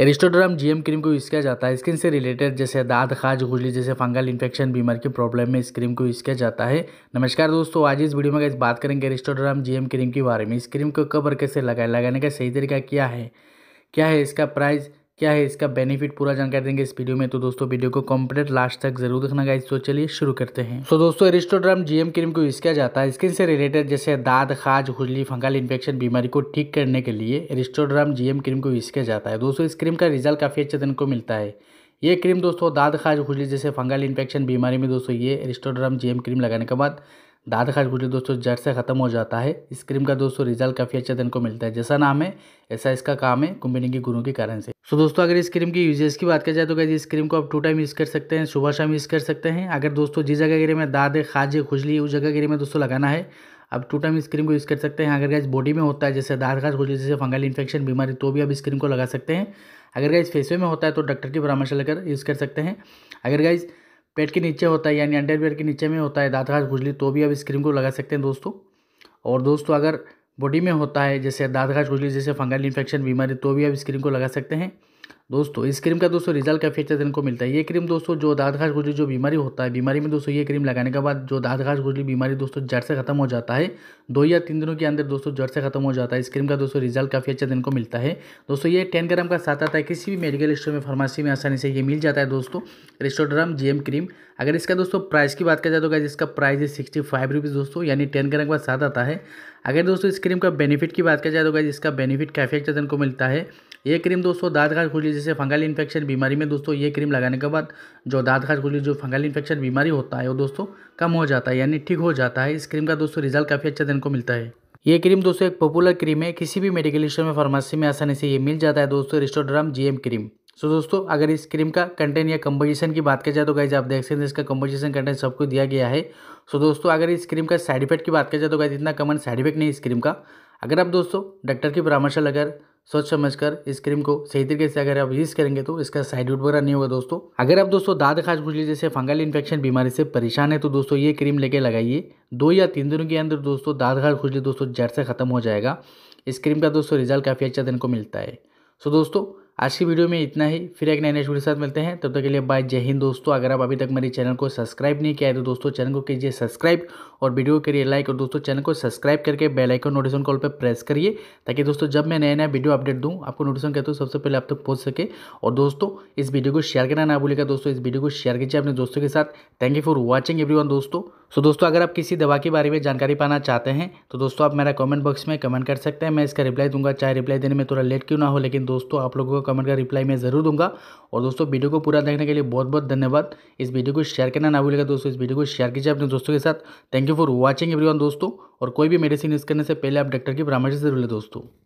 एरिस्टोड्राम GM cream को use किया जाता है स्किन से रिलेटेड जैसे दाद खाज खुजली जैसे फंगल इन्फेक्शन बीमार की प्रॉब्लम में इस क्रीम को यूज़ किया जाता है नमस्कार दोस्तों आज इस वीडियो में इस बात करेंगे एरिस्टोड्राम जीएम क्रीम के बारे में इस क्रीम को कब और कैसे लगाए लगाने का सही तरीका क्या है क्या है इसका प्राइस क्या है इसका बेनिफिट पूरा जानकारी देंगे इस वीडियो में तो दोस्तों वीडियो को कंप्लीट लास्ट तक जरूर देखना गाइस तो चलिए शुरू करते हैं तो दोस्तों एरिस्टोड्राम जीएम क्रीम को यूज किया जाता है स्किन से रिलेटेड जैसे दाद खाज खुजली फंगल इन्फेक्शन बीमारी को ठीक करने के लिए एरिस्टोड्राम जीएम क्रीम को यूज किया जाता है दोस्तों इस क्रीम का रिजल्ट काफ़ी अच्छे दिन को मिलता है ये क्रीम दोस्तों दाद खाज खुजली जैसे फंगल इन्फेक्शन बीमारी में दोस्तों ये एरिस्टोड्राम जीएम क्रीम लगाने के बाद दाद खाज गुजर दोस्तों जड़ से ख़त्म हो जाता है इस क्रीम का दोस्तों रिजल्ट काफ़ी अच्छा दिन को मिलता है जैसा नाम है ऐसा इसका काम है कुंभिनी के गुरु के कारण से सो दोस्तों अगर इस क्रीम की यूजेस की बात की जाए तो क्या इस क्रीम को आप टू टाइम यूज़ कर सकते हैं सुबह शाम यूज़ कर सकते हैं अगर दोस्तों जिस जगह गिरे में दाद खाज खुजली उस जगह गिरे में दोस्तों लगाना है आप टू टाइम इस क्रीम को यूज़ कर सकते हैं अगर गैस बॉडी में होता है जैसे दाद खाज खुजली जैसे फंगल इन्फेक्शन बीमारी तो भी आप इस क्रीम को लगा सकते हैं अगर गैस फेसवे में होता है तो डॉक्टर की परामर्श लेकर यूज़ कर सकते हैं अगर गैस पेट के नीचे होता है यानी अंडरवियर के नीचे में होता है दाँत घास खुजली तो भी आप इस क्रीम को लगा सकते हैं दोस्तों और दोस्तों अगर बॉडी में होता है जैसे दाँत घास खुजली जैसे फंगल इन्फेक्शन बीमारी तो भी आप इस क्रीम को लगा सकते हैं दोस्तों इस क्रीम का दोस्तों रिजल्ट काफ़ी अच्छा देखने को मिलता है ये क्रीम दोस्तों जो दाद घास गुजरी जो बीमारी होता है बीमारी में दोस्तों ये क्रीम लगाने के बाद जो दाद घास गुजरी बीमारी दोस्तों जड़ से खत्म हो जाता है दो या तीन दिनों के अंदर दोस्तों जड़ से खत्म हो जाता है इस क्रीम का दोस्तों रिजल्ट काफ़ी अच्छा देखने को मिलता है दोस्तों ये टेन ग्राम का साथ आता है किसी भी मेडिकल स्टोर में फार्मेसी में आसानी से ये मिल जाता है दोस्तों रेस्टोड्राम जी क्रीम अगर इसका दोस्तों प्राइस की बात जाए तो इसका प्राइस है सिक्सटी फाइव रुपीज़ दोस्तों यानी टेन ग्राम का साथ आता है अगर दोस्तों इस क्रीम का बेनिफिट की बात जाए तो इसका बेनिफिट काफ़ी अच्छा देखने को मिलता है ये क्रीम दोस्तों दांत खाज खुजली जैसे फंगल इन्फेक्शन बीमारी में दोस्तों ये क्रीम लगाने के बाद जो दांत खाज खुजली जो फंगल इन्फेक्शन बीमारी होता है वो दोस्तों कम हो जाता है यानी ठीक हो जाता है इस क्रीम का दोस्तों रिजल्ट काफ़ी अच्छा देने को मिलता है ये क्रीम दोस्तों एक पॉपुलर क्रीम है किसी भी मेडिकल स्टोर में फार्मेसी में आसानी से ये मिल जाता है दोस्तों रिस्टोड्राम जी क्रीम सो so, दोस्तों अगर इस क्रीम का कंटेंट या कम्पोजिशन की बात की जाए तो गाइज आप देख सकते हैं इसका कंपोजिशन कंटेंट सबको दिया गया है सो so, दोस्तों अगर इस क्रीम का साइड इफेक्ट की बात की जाए तो गाइज इतना कमन साइड इफेक्ट नहीं इस क्रीम का अगर आप दोस्तों डॉक्टर की परामर्श अगर सोच समझ कर इस क्रीम को सही तरीके से अगर आप यूज़ करेंगे तो इसका साइड इफेक्ट वगैरह नहीं होगा दोस्तों अगर आप दोस्तों दाद खाज खुजली जैसे फंगल इन्फेक्शन बीमारी से परेशान है तो दोस्तों ये क्रीम लेके लगाइए दो या तीन दिनों के अंदर दोस्तों दाद खाज खुजली दोस्तों जड़ से खत्म हो जाएगा इस क्रीम का दोस्तों रिजल्ट काफ़ी अच्छा दिन को मिलता है सो दोस्तों आज की वीडियो में इतना ही फिर एक नए नए वीडियो के साथ मिलते हैं तब तक के लिए बाय जय हिंद दोस्तों अगर आप अभी तक मेरे चैनल को सब्सक्राइब नहीं किया है तो दोस्तों चैनल को कीजिए सब्सक्राइब और वीडियो लिए लाइक और दोस्तों चैनल को सब्सक्राइब करके बेल आइकन नोटिफिकेशन कॉल पर प्रेस करिए ताकि दोस्तों जब मैं नया नया वीडियो अपडेट दूँ आपको नोटिफिकेशन कहते हो सबसे पहले आप तक पहुँच सके और दोस्तों इस वीडियो को शेयर करना ना भूलेगा दोस्तों इस वीडियो को शेयर कीजिए अपने दोस्तों के साथ thank you for watching every दोस्तों सो दोस्तों अगर आप किसी दवा के बारे में जानकारी पाना चाहते हैं तो दोस्तों आप मेरा कमेंट बॉक्स में कमेंट कर सकते हैं मैं इसका रिप्लाई दूंगा चाहे रिप्लाई देने में थोड़ा लेट क्यों ना हो लेकिन दोस्तों आप लोगों का कमेंट का रिप्लाई मैं ज़रूर दूंगा और दोस्तों वीडियो को पूरा देखने के लिए बहुत बहुत धन्यवाद इस वीडियो को शेयर करना ना भूलेगा दोस्तों इस वीडियो को शेयर कीजिए अपने दोस्तों के साथ thank you for watching every दोस्तों और कोई भी मेडिसिन यूज़ करने से पहले आप डॉक्टर की परामर्श जरूर ले दोस्तों